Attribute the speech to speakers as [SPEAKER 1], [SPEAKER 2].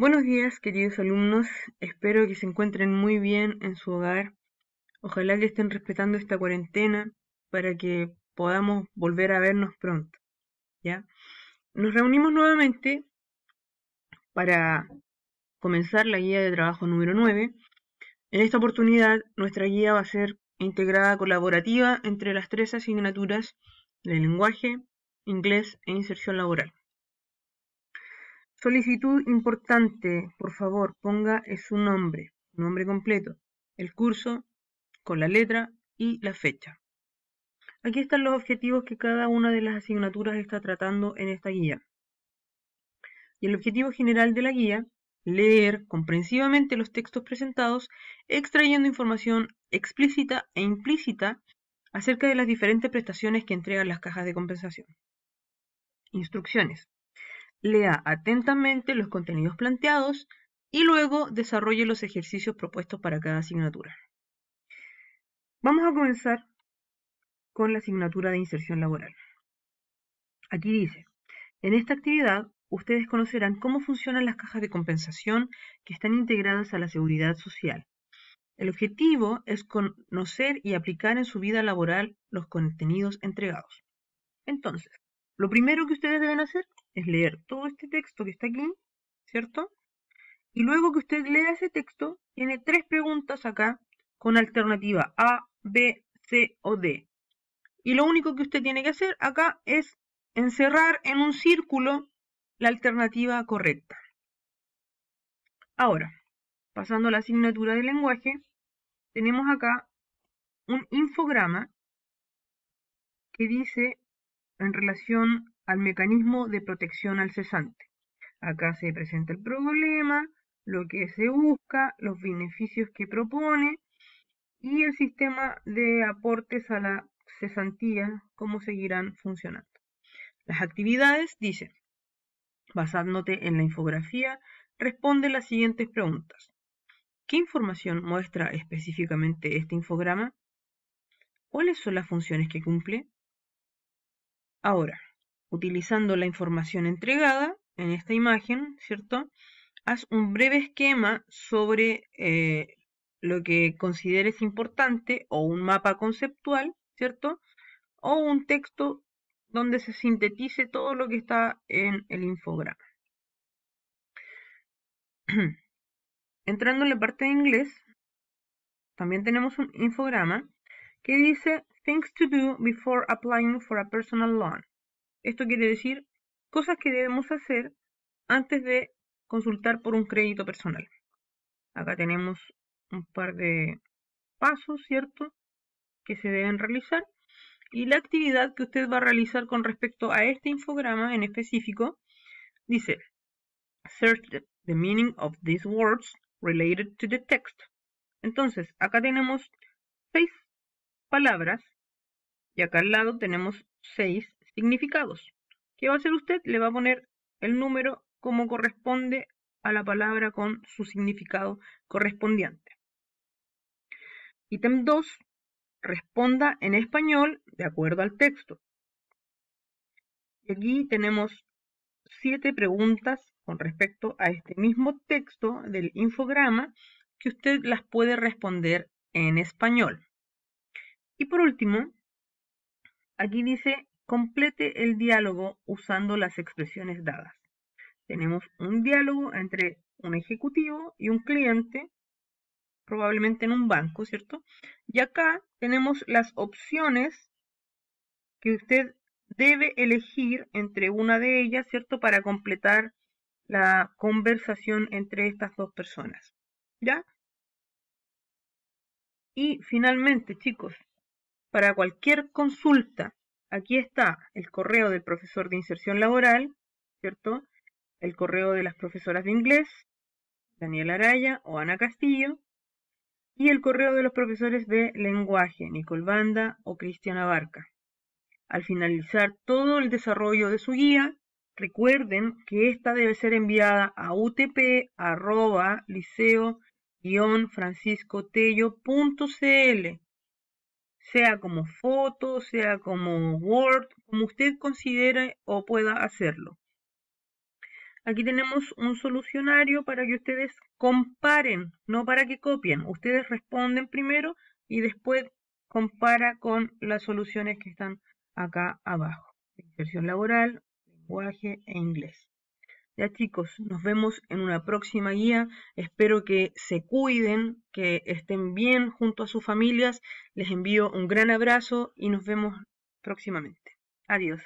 [SPEAKER 1] Buenos días, queridos alumnos. Espero que se encuentren muy bien en su hogar. Ojalá que estén respetando esta cuarentena para que podamos volver a vernos pronto. ¿Ya? Nos reunimos nuevamente para comenzar la guía de trabajo número 9. En esta oportunidad, nuestra guía va a ser integrada colaborativa entre las tres asignaturas de lenguaje, inglés e inserción laboral. Solicitud importante, por favor, ponga su nombre, nombre completo, el curso con la letra y la fecha. Aquí están los objetivos que cada una de las asignaturas está tratando en esta guía. Y el objetivo general de la guía, leer comprensivamente los textos presentados, extrayendo información explícita e implícita acerca de las diferentes prestaciones que entregan las cajas de compensación. Instrucciones lea atentamente los contenidos planteados y luego desarrolle los ejercicios propuestos para cada asignatura. Vamos a comenzar con la asignatura de inserción laboral. Aquí dice, en esta actividad ustedes conocerán cómo funcionan las cajas de compensación que están integradas a la seguridad social. El objetivo es conocer y aplicar en su vida laboral los contenidos entregados. Entonces, lo primero que ustedes deben hacer es leer todo este texto que está aquí, ¿cierto? Y luego que usted lea ese texto, tiene tres preguntas acá con alternativa A, B, C o D. Y lo único que usted tiene que hacer acá es encerrar en un círculo la alternativa correcta. Ahora, pasando a la asignatura de lenguaje, tenemos acá un infograma que dice en relación al mecanismo de protección al cesante. Acá se presenta el problema, lo que se busca, los beneficios que propone y el sistema de aportes a la cesantía, cómo seguirán funcionando. Las actividades, dicen, basándote en la infografía, responde las siguientes preguntas. ¿Qué información muestra específicamente este infograma? ¿Cuáles son las funciones que cumple? Ahora, utilizando la información entregada en esta imagen, ¿cierto? Haz un breve esquema sobre eh, lo que consideres importante o un mapa conceptual, ¿cierto? O un texto donde se sintetice todo lo que está en el infograma. Entrando en la parte de inglés, también tenemos un infograma que dice Things to do before applying for a personal loan. Esto quiere decir cosas que debemos hacer antes de consultar por un crédito personal. Acá tenemos un par de pasos, ¿cierto? Que se deben realizar. Y la actividad que usted va a realizar con respecto a este infograma en específico dice, search the meaning of these words related to the text. Entonces, acá tenemos seis palabras y acá al lado tenemos seis significados. ¿Qué va a hacer usted? Le va a poner el número como corresponde a la palabra con su significado correspondiente. Ítem 2. Responda en español de acuerdo al texto. Y aquí tenemos siete preguntas con respecto a este mismo texto del infograma que usted las puede responder en español. Y por último, Aquí dice, complete el diálogo usando las expresiones dadas. Tenemos un diálogo entre un ejecutivo y un cliente, probablemente en un banco, ¿cierto? Y acá tenemos las opciones que usted debe elegir entre una de ellas, ¿cierto? Para completar la conversación entre estas dos personas, ¿ya? Y finalmente, chicos, para cualquier consulta, aquí está el correo del profesor de inserción laboral, ¿cierto? El correo de las profesoras de inglés, Daniel Araya o Ana Castillo, y el correo de los profesores de lenguaje, Nicole Banda o Cristiana Barca. Al finalizar todo el desarrollo de su guía, recuerden que esta debe ser enviada a utp.liceo-franciscotello.cl sea como foto, sea como Word, como usted considere o pueda hacerlo. Aquí tenemos un solucionario para que ustedes comparen, no para que copien. Ustedes responden primero y después compara con las soluciones que están acá abajo. Inserción laboral, lenguaje e inglés. Ya chicos, nos vemos en una próxima guía. Espero que se cuiden, que estén bien junto a sus familias. Les envío un gran abrazo y nos vemos próximamente. Adiós.